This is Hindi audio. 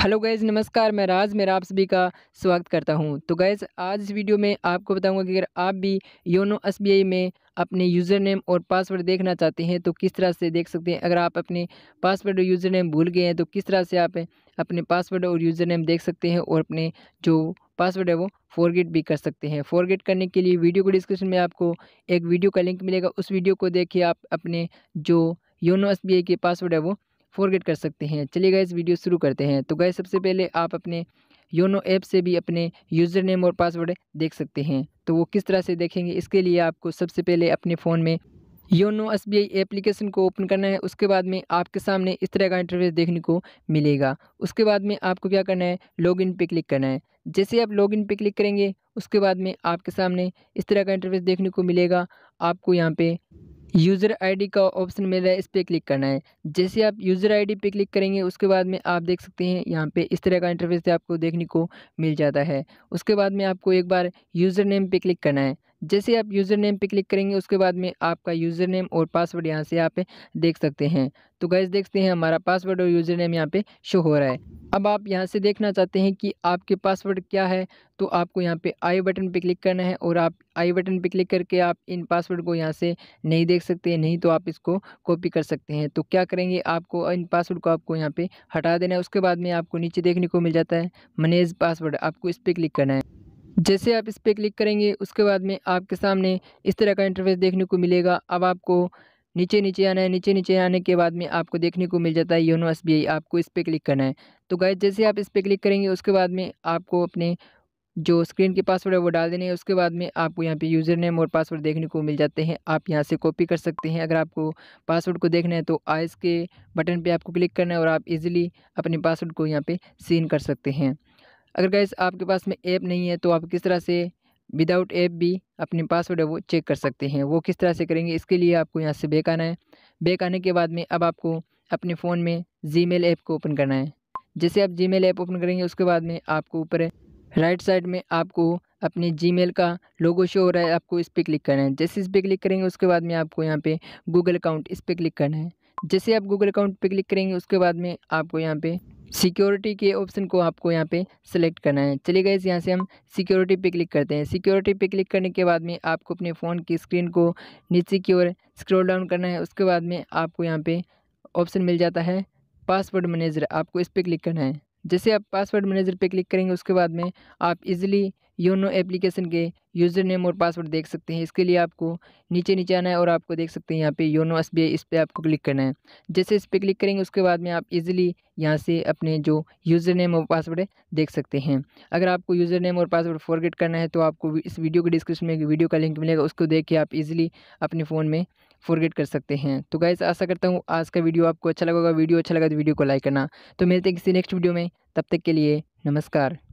हेलो गैज़ नमस्कार मैं राज मेरा आप सभी का स्वागत करता हूं तो गैज़ आज इस वीडियो में आपको बताऊंगा कि अगर आप भी योनो एसबीआई में अपने यूज़र नेम और पासवर्ड देखना चाहते हैं तो किस तरह से देख सकते हैं अगर आप अपने पासवर्ड और यूज़र नेम भूल गए हैं तो किस तरह से आप अपने पासवर्ड और यूज़र नेम देख सकते हैं और अपने जो पासवर्ड है वो फॉरगेट भी कर सकते हैं फॉरगेट करने के लिए वीडियो को डिस्क्रिप्शन में आपको एक वीडियो का लिंक मिलेगा उस वीडियो को देखिए आप अपने जो योनो एस के पासवर्ड है वो फॉरगेट कर सकते हैं चलिए गए वीडियो शुरू करते हैं तो गए सबसे पहले आप अपने योनो ऐप से भी अपने यूज़र नेम और पासवर्ड देख सकते हैं तो वो किस तरह से देखेंगे इसके लिए आपको सबसे पहले अपने फ़ोन में योनो एस बी एप्लीकेशन को ओपन करना है उसके बाद में आपके सामने इस तरह का इंटरफेस देखने को मिलेगा उसके बाद में आपको क्या करना है लॉगिन पे क्लिक करना है जैसे आप लॉगिन पे क्लिक करेंगे उसके बाद में आपके सामने इस तरह का इंटरफेस देखने को मिलेगा आपको यहाँ पे यूज़र आईडी का ऑप्शन मिल रहा है इस पर क्लिक करना है जैसे आप यूज़र आईडी पे क्लिक करेंगे उसके बाद में आप देख सकते हैं यहाँ पे इस तरह का इंटरफेस आपको देखने को मिल जाता है उसके बाद में आपको एक बार यूज़र नेम पे क्लिक करना है जैसे आप यूज़र नेम पे क्लिक करेंगे उसके बाद में आपका यूज़र नेम और पासवर्ड यहाँ से आप देख सकते हैं तो गैस देखते हैं हमारा पासवर्ड और यूज़र नेम यहाँ पे शो हो रहा है अब आप यहाँ से देखना चाहते हैं कि आपके पासवर्ड क्या है तो आपको यहाँ पे आई बटन पे क्लिक करना है और आप आई बटन पे क्लिक करके आप इन पासवर्ड को यहाँ से नहीं देख सकते नहीं तो आप इसको कॉपी कर सकते हैं तो क्या करेंगे आपको इन पासवर्ड को आपको यहाँ पर हटा देना है उसके बाद में आपको नीचे देखने को मिल जाता है मनेज पासवर्ड आपको इस पर क्लिक करना है जैसे आप इस पर क्लिक करेंगे उसके बाद में आपके सामने इस तरह का इंटरफेस देखने को मिलेगा अब आपको नीचे नीचे आना है नीचे नीचे आने के बाद में आपको देखने को मिल जाता है योनो एस आपको इस पर क्लिक करना है तो गाय जैसे आप इस पर क्लिक करेंगे उसके बाद में आपको अपने जो स्क्रीन के पासवर्ड है वो डाल देने हैं उसके बाद में आपको यहाँ पे यूज़र नेम और पासवर्ड देखने को मिल जाते हैं आप यहाँ से कॉपी कर सकते हैं अगर आपको पासवर्ड को देखना है तो आइस के बटन पे आपको क्लिक करना है और आप इजीली अपने पासवर्ड को यहाँ पे सीन कर सकते हैं अगर गैस आपके पास में ऐप नहीं है तो आप किस तरह से विदाउट ऐप भी अपने पासवर्ड है वो चेक कर सकते हैं वो किस तरह से करेंगे इसके लिए आपको यहाँ से बैक आना है बैक आने के बाद में अब आपको अपने फ़ोन में मेल ऐप को ओपन करना है जैसे आप मेल ऐप ओपन करेंगे उसके बाद में आपको ऊपर राइट साइड में आपको अपने जीमेल का लोगो शो हो रहा है आपको इस पर क्लिक करना है जैसे इस पर क्लिक करेंगे उसके बाद में आपको यहाँ पे गूगल अकाउंट इस पर क्लिक करना है जैसे आप गूगल अकाउंट पे क्लिक करेंगे उसके बाद में आपको यहाँ पे सिक्योरिटी के ऑप्शन को आपको यहाँ पे सेलेक्ट करना है चलिए गए यहाँ से हम सिक्योरिटी पे क्लिक करते हैं सिक्योरिटी पे क्लिक करने के बाद में आपको अपने फ़ोन की स्क्रीन को नीचे की ओर स्क्रॉल डाउन करना है उसके बाद में आपको यहाँ पे ऑप्शन मिल जाता है पासवर्ड मैनेजर आपको इस पर क्लिक करना है जैसे आप पासवर्ड मैनेजर पर क्लिक करेंगे उसके बाद में आप इजीली योनो एप्लीकेशन के यूज़र नेम और पासवर्ड देख सकते हैं इसके लिए आपको नीचे नीचे आना है और आपको देख सकते हैं यहाँ पे योनो एस इस पर आपको क्लिक करना है जैसे इस पर क्लिक करेंगे उसके बाद में आप इजीली यहाँ से अपने जो यूज़र नेम और पासवर्ड देख सकते हैं अगर आपको यूज़र नेम और पासवर्ड फॉरगेट करना है तो आपको इस वीडियो के डिस्क्रिप्शन में वीडियो का लिंक मिलेगा उसको देख के आप इजीली अपने फ़ोन में फॉरगेट कर सकते हैं तो गाइस आशा करता हूँ आज का वीडियो आपको अच्छा लगा वीडियो अच्छा लगा तो वीडियो को लाइक करना तो मिलते हैं किसी नेक्स्ट वीडियो में तब तक के लिए नमस्कार